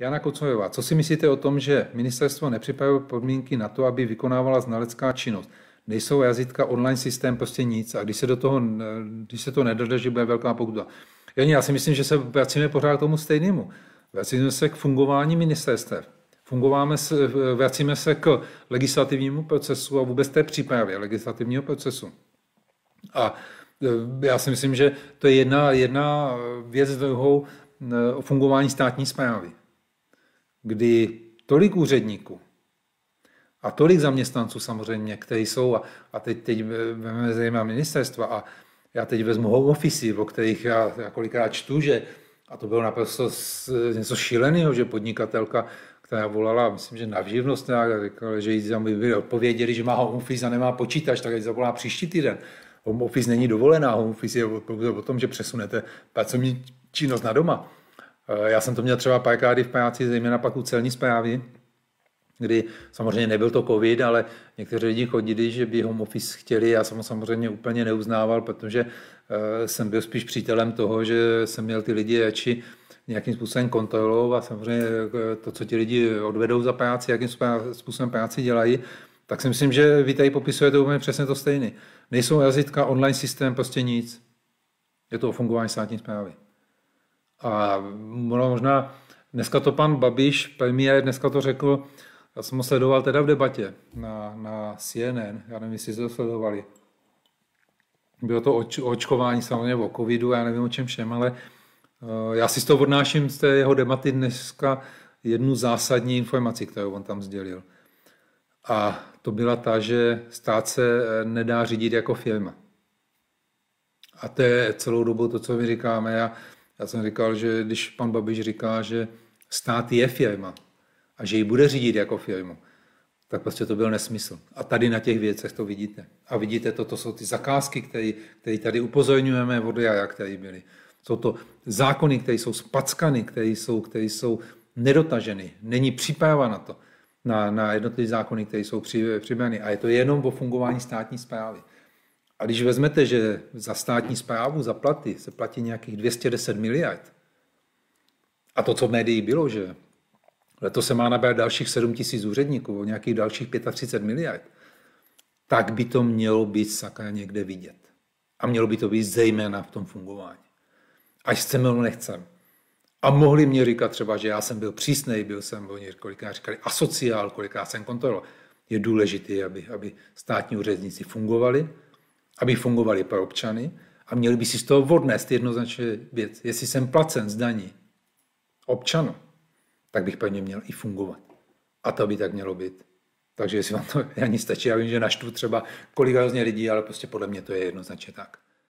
Jana Kocojová, co si myslíte o tom, že ministerstvo nepřipravilo podmínky na to, aby vykonávala znalecká činnost? Nejsou jazytka, online systém, prostě nic. A když se, do toho, když se to nedodrží, bude velká pokuta. Janě, já si myslím, že se vracíme pořád k tomu stejnému. Vracíme se k fungování ministerstev. Fungováme se, vracíme se k legislativnímu procesu a vůbec té přípravě legislativního procesu. A e, já si myslím, že to je jedna, jedna věc druhou e, o fungování státní zprávy kdy tolik úředníků a tolik zaměstnanců samozřejmě, kteří jsou, a, a teď, teď vezmeme zejména ministerstva, a já teď vezmu home office, o kterých já, já kolikrát čtu, že, a to bylo naprosto něco šíleného, že podnikatelka, která volala, myslím, že na živnost, a říkala, že jí tam by odpověděli, že má home office a nemá počítač, tak jí zavolá příští týden. Home office není dovolená, home office je o tom, že přesunete pracovní činnost na doma. Eh, já jsem to měl třeba párkrát v práci, zejména pak u celní zprávy, kdy samozřejmě nebyl to covid, ale někteří lidi chodili, že by home office chtěli, já jsem ho samozřejmě úplně neuznával, protože eh, jsem byl spíš přítelem toho, že jsem měl ty lidi radši nějakým způsobem kontrolou a samozřejmě eh, to, co ti lidi odvedou za práci, jakým způsobem práci dělají, tak si myslím, že vy tady popisujete úplně přesně to stejné. Nejsou jazytka, online systém, prostě nic. Je to o fungování státní zprávy. A možná dneska to pan Babiš, premiér, dneska to řekl, já jsem ho sledoval teda v debatě na, na CNN, já nevím, jestli jste to sledovali. Bylo to oč, očkování samozřejmě o covidu, já nevím o čem všem, ale uh, já si z toho odnáším z té jeho debaty dneska jednu zásadní informaci, kterou on tam sdělil. A to byla ta, že stát se eh, nedá řídit jako firma. A to je celou dobu to, co my říkáme. Já, já jsem říkal, že když pan Babiš říká, že stát je firma a že ji bude řídit jako firmu, tak prostě to byl nesmysl. A tady na těch věcech to vidíte. A vidíte to, to jsou ty zakázky, které tady upozorňujeme od jaja, které byly. Jsou to zákony, které jsou spackany, které jsou, které jsou nedotaženy. Není příprava na to, na, na jednotlivé zákony, které jsou přibrany. A je to jenom o fungování státní zprávy. A když vezmete, že za státní zprávu, za platy se platí nějakých 210 miliard, a to, co v médii bylo, že letos se má nabrat dalších 7 tisíc úředníků, o nějakých dalších 35 miliard, tak by to mělo být sakra někde vidět. A mělo by to být zejména v tom fungování. Až chceme, nebo nechceme. A mohli mě říkat třeba, že já jsem byl přísnej, byl jsem, oni kolikrát říkali asociál, kolikrát jsem kontroloval. Je důležité, aby, aby státní úředníci fungovali, aby fungovaly pro občany a měli by si z toho odnést jednoznačně věc. Jestli jsem placen z daní občanů, tak bych pro ně měl i fungovat. A to by tak mělo být. Takže jestli vám to ani stačí, já vím, že naštvu třeba kolik hrozně lidí, ale prostě podle mě to je jednoznačně tak.